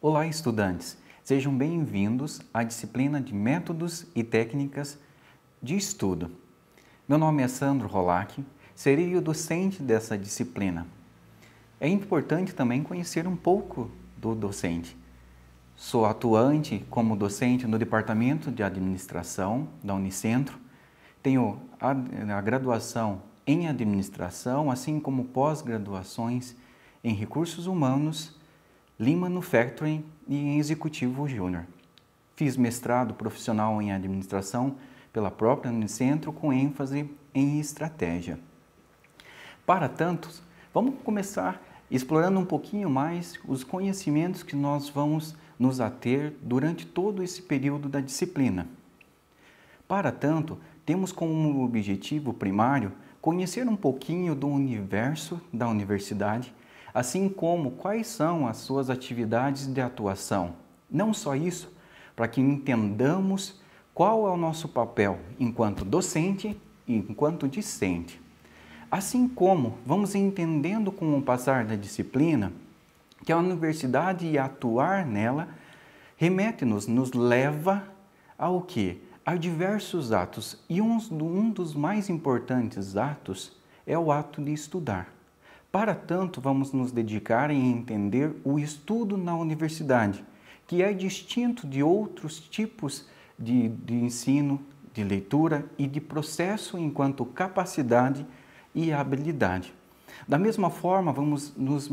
Olá, estudantes! Sejam bem-vindos à disciplina de Métodos e Técnicas de Estudo. Meu nome é Sandro Rolac, serei o docente dessa disciplina. É importante também conhecer um pouco do docente. Sou atuante como docente no Departamento de Administração da Unicentro. Tenho a, graduação em Administração, assim como pós-graduações em Recursos Humanos Lean Manufacturing e em Executivo Júnior. Fiz mestrado profissional em administração pela própria Unicentro com ênfase em estratégia. Para tantos, vamos começar explorando um pouquinho mais os conhecimentos que nós vamos nos ater durante todo esse período da disciplina. Para tanto, temos como objetivo primário conhecer um pouquinho do universo da universidade assim como quais são as suas atividades de atuação. Não só isso, para que entendamos qual é o nosso papel enquanto docente e enquanto discente. Assim como vamos entendendo com o passar da disciplina que a universidade e atuar nela remete-nos, nos leva ao que? A diversos atos e um dos mais importantes atos é o ato de estudar. Para tanto, vamos nos dedicar em entender o estudo na universidade, que é distinto de outros tipos de, de ensino, de leitura e de processo enquanto capacidade e habilidade. Da mesma forma, vamos, nos,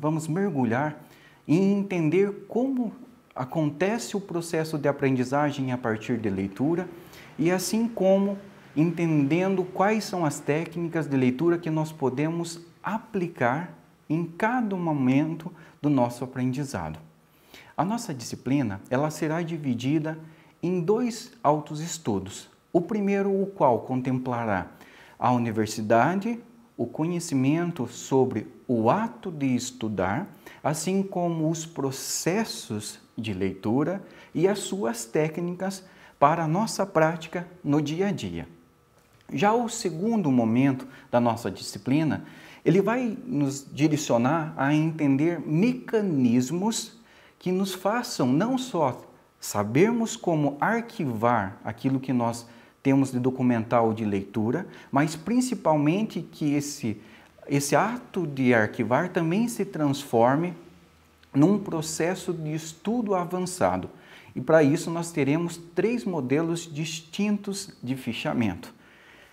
vamos mergulhar em entender como acontece o processo de aprendizagem a partir de leitura e assim como entendendo quais são as técnicas de leitura que nós podemos aplicar em cada momento do nosso aprendizado. A nossa disciplina, ela será dividida em dois altos estudos. O primeiro, o qual contemplará a universidade, o conhecimento sobre o ato de estudar, assim como os processos de leitura e as suas técnicas para a nossa prática no dia a dia. Já o segundo momento da nossa disciplina, ele vai nos direcionar a entender mecanismos que nos façam não só sabermos como arquivar aquilo que nós temos de documental ou de leitura, mas principalmente que esse, esse ato de arquivar também se transforme num processo de estudo avançado. E para isso nós teremos três modelos distintos de fichamento.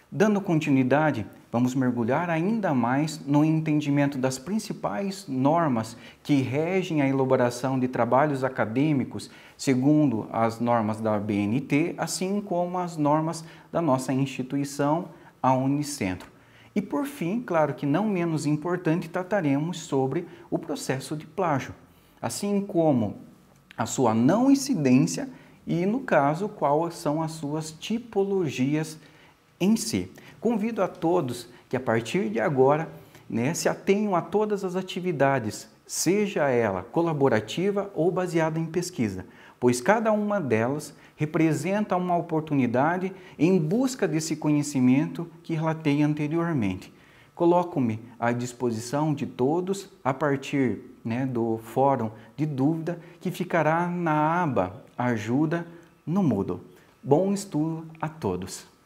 Dando continuidade, vamos mergulhar ainda mais no entendimento das principais normas que regem a elaboração de trabalhos acadêmicos, segundo as normas da BNT, assim como as normas da nossa instituição, a Unicentro. E por fim, claro que não menos importante, trataremos sobre o processo de plágio, assim como a sua não incidência e, no caso, quais são as suas tipologias em si. Convido a todos que a partir de agora né, se atenham a todas as atividades, seja ela colaborativa ou baseada em pesquisa, pois cada uma delas representa uma oportunidade em busca desse conhecimento que relatei anteriormente. Coloco-me à disposição de todos a partir né, do fórum de dúvida que ficará na aba Ajuda no Moodle. Bom estudo a todos!